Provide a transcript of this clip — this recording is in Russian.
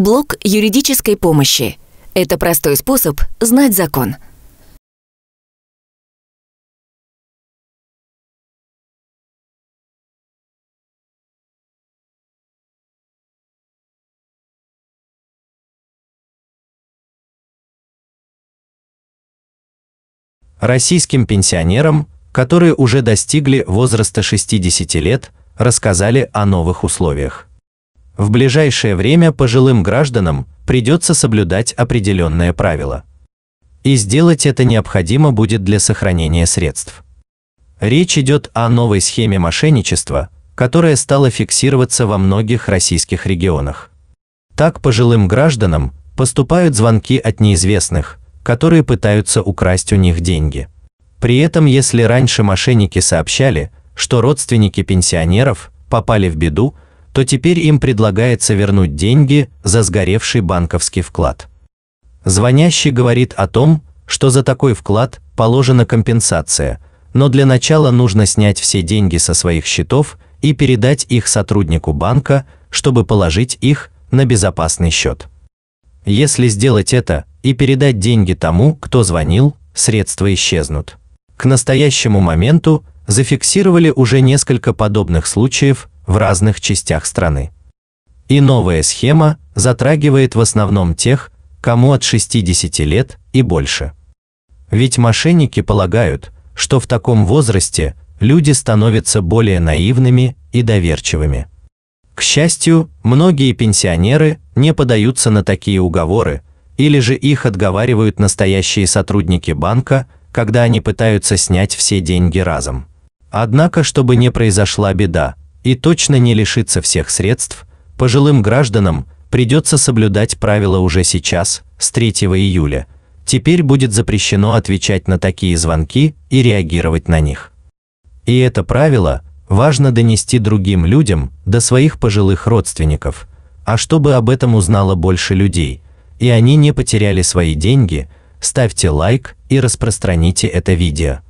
Блок юридической помощи. Это простой способ знать закон. Российским пенсионерам, которые уже достигли возраста 60 лет, рассказали о новых условиях. В ближайшее время пожилым гражданам придется соблюдать определенные правила. И сделать это необходимо будет для сохранения средств. Речь идет о новой схеме мошенничества, которая стала фиксироваться во многих российских регионах. Так пожилым гражданам поступают звонки от неизвестных, которые пытаются украсть у них деньги. При этом, если раньше мошенники сообщали, что родственники пенсионеров попали в беду, то теперь им предлагается вернуть деньги за сгоревший банковский вклад. Звонящий говорит о том, что за такой вклад положена компенсация, но для начала нужно снять все деньги со своих счетов и передать их сотруднику банка, чтобы положить их на безопасный счет. Если сделать это и передать деньги тому, кто звонил, средства исчезнут. К настоящему моменту зафиксировали уже несколько подобных случаев в разных частях страны. И новая схема затрагивает в основном тех, кому от 60 лет и больше. Ведь мошенники полагают, что в таком возрасте люди становятся более наивными и доверчивыми. К счастью, многие пенсионеры не подаются на такие уговоры, или же их отговаривают настоящие сотрудники банка, когда они пытаются снять все деньги разом. Однако, чтобы не произошла беда и точно не лишиться всех средств, пожилым гражданам придется соблюдать правила уже сейчас, с 3 июля. Теперь будет запрещено отвечать на такие звонки и реагировать на них. И это правило важно донести другим людям до своих пожилых родственников, а чтобы об этом узнало больше людей, и они не потеряли свои деньги, ставьте лайк и распространите это видео.